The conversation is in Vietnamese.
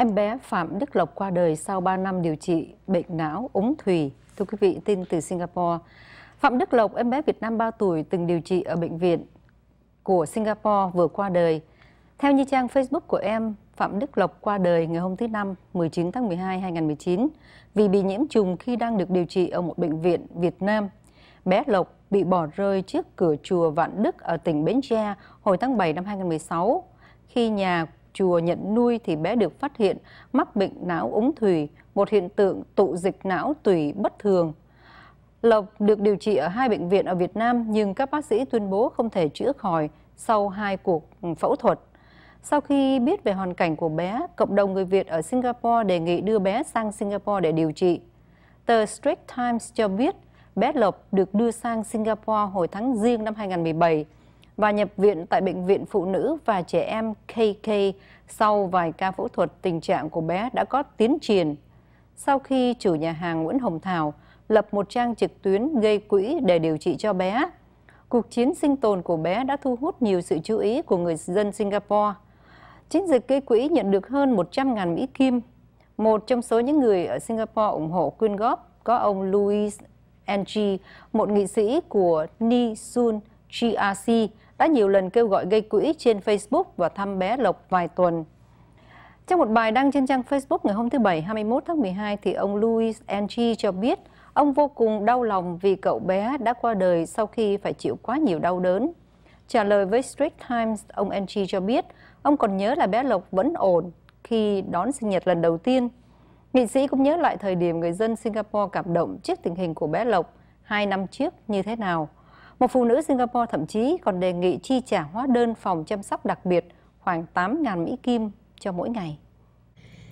Em bé Phạm Đức Lộc qua đời sau 3 năm điều trị bệnh não ống thủy. Thưa quý vị, tin từ Singapore. Phạm Đức Lộc, em bé Việt Nam 3 tuổi từng điều trị ở bệnh viện của Singapore vừa qua đời. Theo như trang Facebook của em, Phạm Đức Lộc qua đời ngày hôm thứ Năm 19 tháng 12 2019 vì bị nhiễm trùng khi đang được điều trị ở một bệnh viện Việt Nam. Bé Lộc bị bỏ rơi trước cửa chùa Vạn Đức ở tỉnh Bến Tre hồi tháng 7 năm 2016 khi nhà chùa nhận nuôi thì bé được phát hiện mắc bệnh não ống thủy, một hiện tượng tụ dịch não tùy bất thường. Lộc được điều trị ở hai bệnh viện ở Việt Nam nhưng các bác sĩ tuyên bố không thể chữa khỏi sau hai cuộc ừ, phẫu thuật. Sau khi biết về hoàn cảnh của bé, cộng đồng người Việt ở Singapore đề nghị đưa bé sang Singapore để điều trị. Tờ Straits Times cho biết bé Lộc được đưa sang Singapore hồi tháng riêng năm 2017 và nhập viện tại Bệnh viện Phụ nữ và Trẻ em KK. Sau vài ca phẫu thuật, tình trạng của bé đã có tiến triển. Sau khi chủ nhà hàng Nguyễn Hồng Thảo lập một trang trực tuyến gây quỹ để điều trị cho bé, cuộc chiến sinh tồn của bé đã thu hút nhiều sự chú ý của người dân Singapore. Chiến dịch gây quỹ nhận được hơn 100.000 Mỹ Kim. Một trong số những người ở Singapore ủng hộ quyên góp có ông Louis Angie, một nghị sĩ của Ni Sun GRC đã nhiều lần kêu gọi gây quỹ trên Facebook và thăm bé Lộc vài tuần. Trong một bài đăng trên trang Facebook ngày hôm thứ Bảy 21 tháng 12, thì ông Louis Angie cho biết ông vô cùng đau lòng vì cậu bé đã qua đời sau khi phải chịu quá nhiều đau đớn. Trả lời với Straits Times, ông Angie cho biết ông còn nhớ là bé Lộc vẫn ổn khi đón sinh nhật lần đầu tiên. Nghị sĩ cũng nhớ lại thời điểm người dân Singapore cảm động trước tình hình của bé Lộc hai năm trước như thế nào. Một phụ nữ Singapore thậm chí còn đề nghị chi trả hóa đơn phòng chăm sóc đặc biệt khoảng 8.000 Mỹ Kim cho mỗi ngày.